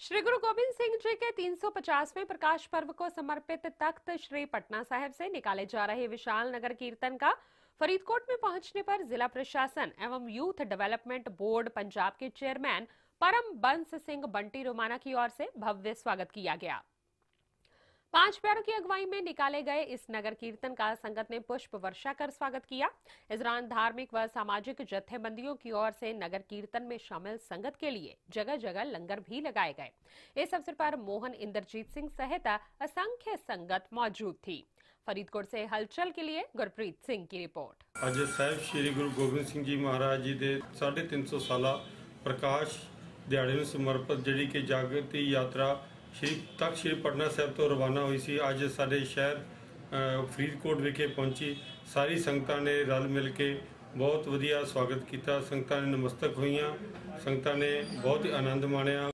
श्री गुरु गोविंद सिंह जी के 350वें प्रकाश पर्व को समर्पित तख्त श्री पटना साहिब से निकाले जा रहे विशाल नगर कीर्तन का फरीदकोट में पहुंचने पर जिला प्रशासन एवं यूथ डेवलपमेंट बोर्ड पंजाब के चेयरमैन परम बंस सिंह बंटी रोमाना की ओर से भव्य स्वागत किया गया पांच प्यारों की अगुवाई में निकाले गए इस नगर कीर्तन का संगत ने पुष्प वर्षा कर स्वागत किया इस दौरान धार्मिक व सामाजिक जत्थेबंदियों की ओर से नगर कीर्तन में शामिल संगत के लिए जगह जगह लंगर भी लगाए गए इस अवसर पर मोहन इंद्रजीत सिंह सहित असंख्य संगत मौजूद थी फरीदकोट से हलचल के लिए गुरप्रीत सिंह की रिपोर्ट अजय साहब श्री गुरु गोबिंद सिंह जी महाराज जी के साढ़े तीन सौ साल प्रकाश दिहाड़े समर्पित ਸਮਰਪਿਤ ਜਿਹੜੀ ਕਿ ਸ਼੍ਰੀ ਤਖਤ ਸ਼੍ਰੀ ਪਟਨਾ ਸਾਹਿਬ ਤੋਂ ਰਵਾਨਾ ਹੋਈ ਸੀ ਅੱਜ ਸਾਡੇ ਸ਼ਹਿਰ ਫਰੀਦਕੋਟ ਵਿਖੇ ਪਹੁੰਚੀ ਸਾਰੀ ਸੰਗਤਾਂ ਨੇ ਰਲ ਮਿਲ ਕੇ ਬਹੁਤ ਵਧੀਆ ਸਵਾਗਤ ਕੀਤਾ ਸੰਗਤਾਂ ਨੇ ਨਮਸਤਕ ਹੋਈਆਂ ਸੰਗਤਾਂ ਨੇ ਬਹੁਤ ਹੀ ਆਨੰਦ ਮਾਣਿਆ